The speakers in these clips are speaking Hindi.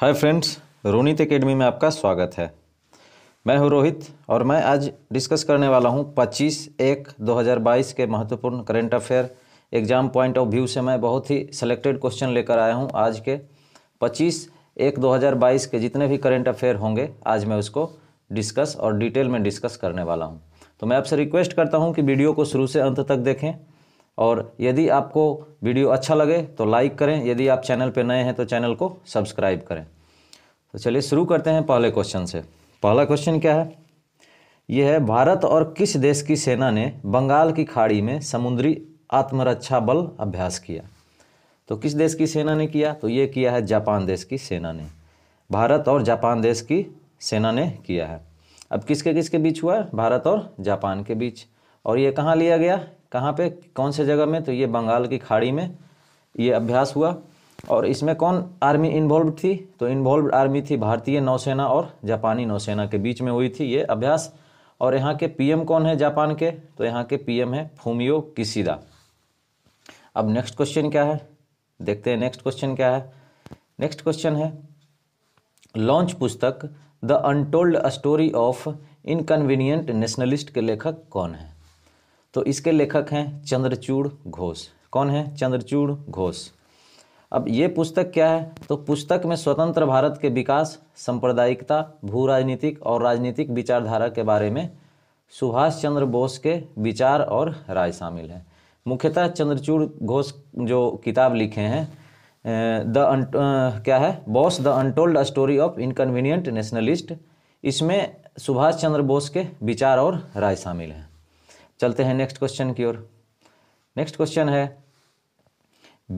हाय फ्रेंड्स रोनित एकेडमी में आपका स्वागत है मैं हूं रोहित और मैं आज डिस्कस करने वाला हूं 25 एक 2022 के महत्वपूर्ण current affair exam point of view से मैं बहुत ही सिलेक्टेड क्वेश्चन लेकर आया हूं आज के 25 एक 2022 के जितने भी करेंट अफेयर होंगे आज मैं उसको डिस्कस और डिटेल में डिस्कस करने वाला हूँ तो मैं आपसे रिक्वेस्ट करता हूँ कि वीडियो को शुरू से अंत तक देखें और यदि आपको वीडियो अच्छा लगे तो लाइक करें यदि आप चैनल पर नए हैं तो चैनल को सब्सक्राइब करें तो चलिए शुरू करते हैं पहले क्वेश्चन से पहला क्वेश्चन क्या है यह है भारत और किस देश की सेना ने बंगाल की खाड़ी में समुद्री आत्मरक्षा बल अभ्यास किया तो किस देश की सेना ने किया तो ये किया है जापान देश की सेना ने भारत और जापान देश की सेना ने किया है अब किसके किसके बीच हुआ है भारत और जापान के बीच और ये कहाँ लिया गया कहाँ पे कौन से जगह में तो ये बंगाल की खाड़ी में ये अभ्यास हुआ और इसमें कौन आर्मी इन्वॉल्व थी तो इन्वॉल्व आर्मी थी भारतीय नौसेना और जापानी नौसेना के बीच में हुई थी ये अभ्यास और यहाँ के पीएम कौन है जापान के तो यहाँ के पीएम है फूमियो किसीदा अब नेक्स्ट क्वेश्चन क्या है देखते हैं नेक्स्ट क्वेश्चन क्या है नेक्स्ट क्वेश्चन है लॉन्च पुस्तक the untold story of inconvenient nationalist के लेखक कौन है तो इसके लेखक हैं चंद्रचूड़ घोष कौन है चंद्रचूड़ घोष अब ये पुस्तक क्या है तो पुस्तक में स्वतंत्र भारत के विकास सांप्रदायिकता भू राजनीतिक और राजनीतिक विचारधारा के बारे में सुभाष चंद्र बोस के विचार और राय शामिल हैं मुख्यतः चंद्रचूड़ घोष जो किताब लिखे हैं द क्या है boss the untold story of inconvenient nationalist इसमें सुभाष चंद्र बोस के विचार और राय शामिल हैं चलते हैं नेक्स्ट क्वेश्चन की ओर नेक्स्ट क्वेश्चन है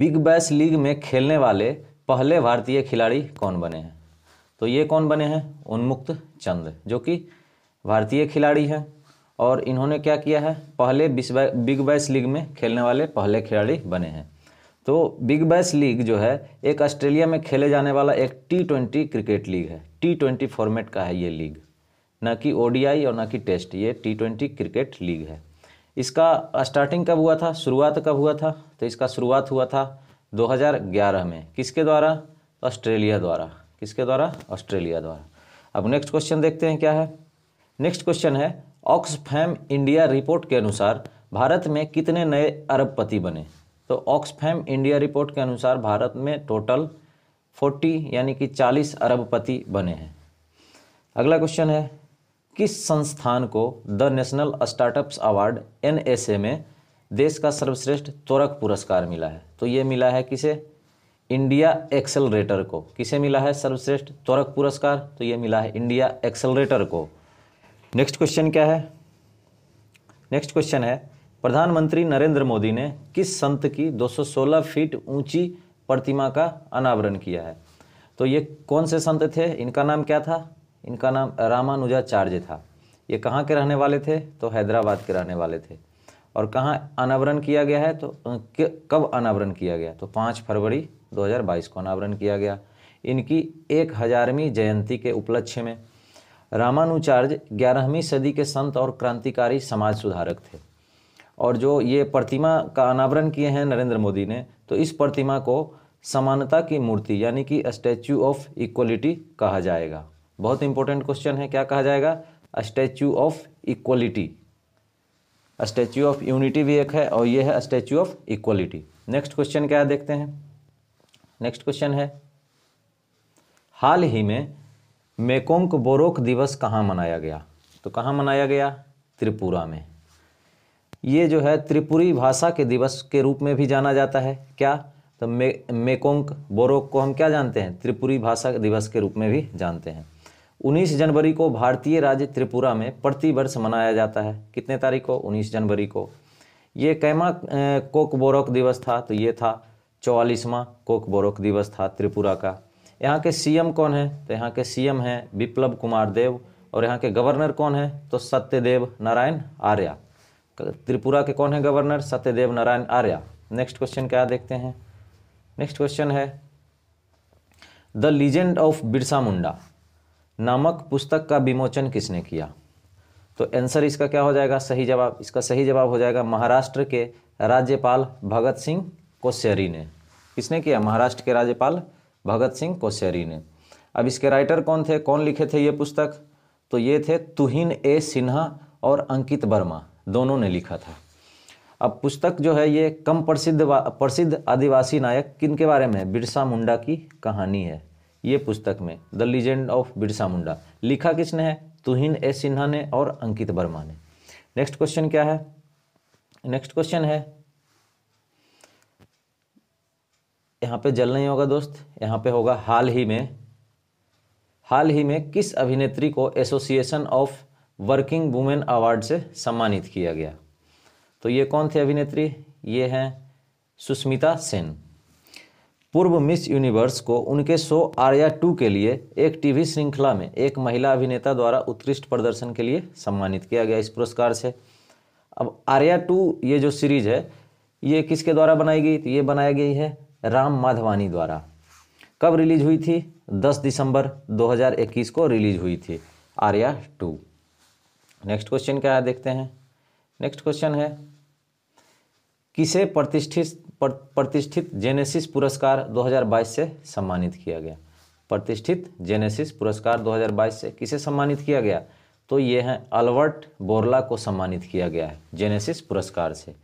बिग बैस लीग में खेलने वाले पहले भारतीय खिलाड़ी कौन बने हैं तो ये कौन बने हैं उन्मुक्त चंद जो कि भारतीय खिलाड़ी हैं और इन्होंने क्या किया है पहले बिग बैस लीग में खेलने वाले पहले खिलाड़ी बने हैं तो बिग बैस लीग जो है एक ऑस्ट्रेलिया में खेले जाने वाला एक टी ट्वेंटी क्रिकेट लीग है टी ट्वेंटी फॉर्मेट का है ये लीग ना कि ओडीआई और ना कि टेस्ट ये टी ट्वेंटी क्रिकेट लीग है इसका स्टार्टिंग कब हुआ था शुरुआत कब हुआ था तो इसका शुरुआत हुआ था 2011 में किसके द्वारा ऑस्ट्रेलिया द्वारा किसके द्वारा ऑस्ट्रेलिया द्वारा अब नेक्स्ट क्वेश्चन देखते हैं क्या है नेक्स्ट क्वेश्चन है ऑक्सफैम इंडिया रिपोर्ट के अनुसार भारत में कितने नए अरबपति बने तो ऑक्सफैम इंडिया रिपोर्ट के अनुसार भारत में टोटल 40 यानी कि 40 अरबपति बने हैं अगला क्वेश्चन है किस संस्थान को द नेशनल स्टार्टअप्स अवार्ड एन में देश का सर्वश्रेष्ठ त्वरक पुरस्कार मिला है तो ये मिला है किसे इंडिया एक्सेलरेटर को किसे मिला है सर्वश्रेष्ठ त्वरक पुरस्कार तो ये मिला है इंडिया एक्सेलरेटर को नेक्स्ट क्वेश्चन क्या है नेक्स्ट क्वेश्चन है प्रधानमंत्री नरेंद्र मोदी ने किस संत की 216 फीट ऊंची प्रतिमा का अनावरण किया है तो ये कौन से संत थे इनका नाम क्या था इनका नाम रामानुजाचार्य था ये कहाँ के रहने वाले थे तो हैदराबाद के रहने वाले थे और कहाँ अनावरण किया गया है तो कब अनावरण किया गया तो पाँच फरवरी 2022 को अनावरण किया गया इनकी एक हजारवीं जयंती के उपलक्ष्य में रामानुचार्य ग्यारहवीं सदी के संत और क्रांतिकारी समाज सुधारक थे और जो ये प्रतिमा का अनावरण किए हैं नरेंद्र मोदी ने तो इस प्रतिमा को समानता की मूर्ति यानी कि स्टैचू ऑफ इक्वलिटी कहा जाएगा बहुत इंपॉर्टेंट क्वेश्चन है क्या कहा जाएगा statue of equality statue of unity भी एक है और ये है statue of equality next question क्या देखते हैं नेक्स्ट क्वेश्चन है हाल ही में मेकोंग बोरोक दिवस कहाँ मनाया गया तो कहाँ मनाया गया त्रिपुरा में ये जो है त्रिपुरी भाषा के दिवस के रूप में भी जाना जाता है क्या तो मे मेकोंक बोरोक को हम क्या जानते हैं त्रिपुरी भाषा दिवस के रूप में भी जानते हैं 19 जनवरी को भारतीय राज्य त्रिपुरा में प्रतिवर्ष मनाया जाता है कितने तारीख को 19 जनवरी को ये कैमा कोक बोरोक दिवस था तो ये था चौवालीसवां कोक बोरोक दिवस था त्रिपुरा का यहाँ के सीएम कौन है तो यहाँ के सीएम हैं विप्लव कुमार देव और यहाँ के गवर्नर कौन है तो सत्यदेव नारायण आर्या त्रिपुरा के कौन है governor Satyadev Narayan Arya next question क्या देखते हैं नेक्स्ट क्वेश्चन है the legend of Birsa Munda नामक पुस्तक का विमोचन किसने किया तो आंसर इसका क्या हो जाएगा सही जवाब इसका सही जवाब हो जाएगा महाराष्ट्र के राज्यपाल भगत सिंह कोश्यारी ने किसने किया महाराष्ट्र के राज्यपाल भगत सिंह कोश्यारी ने अब इसके राइटर कौन थे कौन लिखे थे ये पुस्तक तो ये थे तुहिन ए सिन्हा और अंकित वर्मा दोनों ने लिखा था अब पुस्तक जो है ये कम प्रसिद्ध प्रसिद्ध आदिवासी नायक किन के बारे में बिरसा मुंडा की कहानी है ये पुस्तक में the legend of Birsa Munda लिखा किसने है तुहिन एस सिन्हा ने और अंकित वर्मा ने नेक्स्ट क्वेश्चन क्या है नेक्स्ट क्वेश्चन है यहाँ पे जल नहीं होगा दोस्त यहाँ पे होगा हाल ही में हाल ही में किस अभिनेत्री को association of working women award से सम्मानित किया गया तो ये कौन थे अभिनेत्री ये हैं सुष्मिता सेन पूर्व मिस यूनिवर्स को उनके शो आर्या टू के लिए एक टीवी श्रृंखला में एक महिला अभिनेता द्वारा उत्कृष्ट प्रदर्शन के लिए सम्मानित किया गया इस पुरस्कार से अब आर्या टू ये जो सीरीज है ये किसके द्वारा बनाई गई तो ये बनाई गई है राम माधवानी द्वारा कब रिलीज हुई थी 10 दिसंबर 2021 को रिलीज हुई थी आर्या टू नेक्स्ट क्वेश्चन क्या है देखते हैं नेक्स्ट क्वेश्चन है किसे प्रतिष्ठित प्रतिष्ठित जेनेसिस पुरस्कार 2022 से सम्मानित किया गया प्रतिष्ठित जेनेसिस पुरस्कार 2022 से किसे सम्मानित किया गया तो ये हैं अल्बर्ट बोरला को सम्मानित किया गया है जेनेसिस पुरस्कार से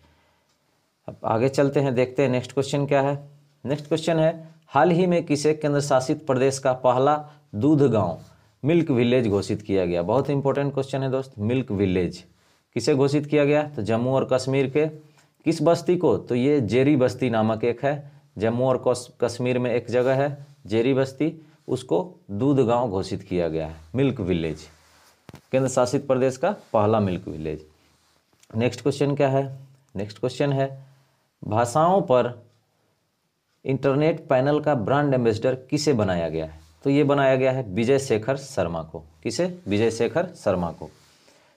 अब आगे चलते हैं देखते हैं नेक्स्ट क्वेश्चन क्या है नेक्स्ट क्वेश्चन है हाल ही में किसे केंद्र शासित प्रदेश का पहला दूध गांव मिल्क विलेज घोषित किया गया बहुत इंपॉर्टेंट क्वेश्चन है दोस्त मिल्क विलेज किसे घोषित किया गया तो जम्मू और कश्मीर के किस बस्ती को तो ये जेरी बस्ती नामक एक है जम्मू और कश्मीर में एक जगह है जेरी बस्ती उसको दूध गांव घोषित किया गया है मिल्क विलेज केंद्र शासित प्रदेश का पहला मिल्क विलेज नेक्स्ट क्वेश्चन क्या है नेक्स्ट क्वेश्चन है भाषाओं पर इंटरनेट पैनल का ब्रांड एम्बेसडर किसे बनाया गया है तो ये बनाया गया है विजय शेखर शर्मा को किसे विजय शेखर शर्मा को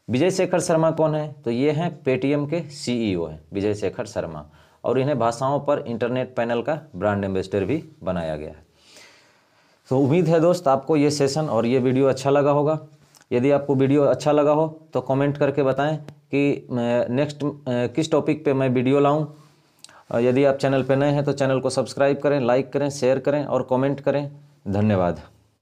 विजय शेखर शर्मा कौन है तो ये हैं पेटीएम के सीईओ e हैं विजय शेखर शर्मा और इन्हें भाषाओं पर इंटरनेट पैनल का ब्रांड एम्बेसडर भी बनाया गया है तो उम्मीद है दोस्त आपको ये सेशन और ये वीडियो अच्छा लगा होगा यदि आपको वीडियो अच्छा लगा हो तो कमेंट करके बताएं कि नेक्स्ट किस टॉपिक पे मैं वीडियो लाऊं यदि आप चैनल पे नए हैं तो चैनल को सब्सक्राइब करें लाइक करें शेयर करें और कमेंट करें धन्यवाद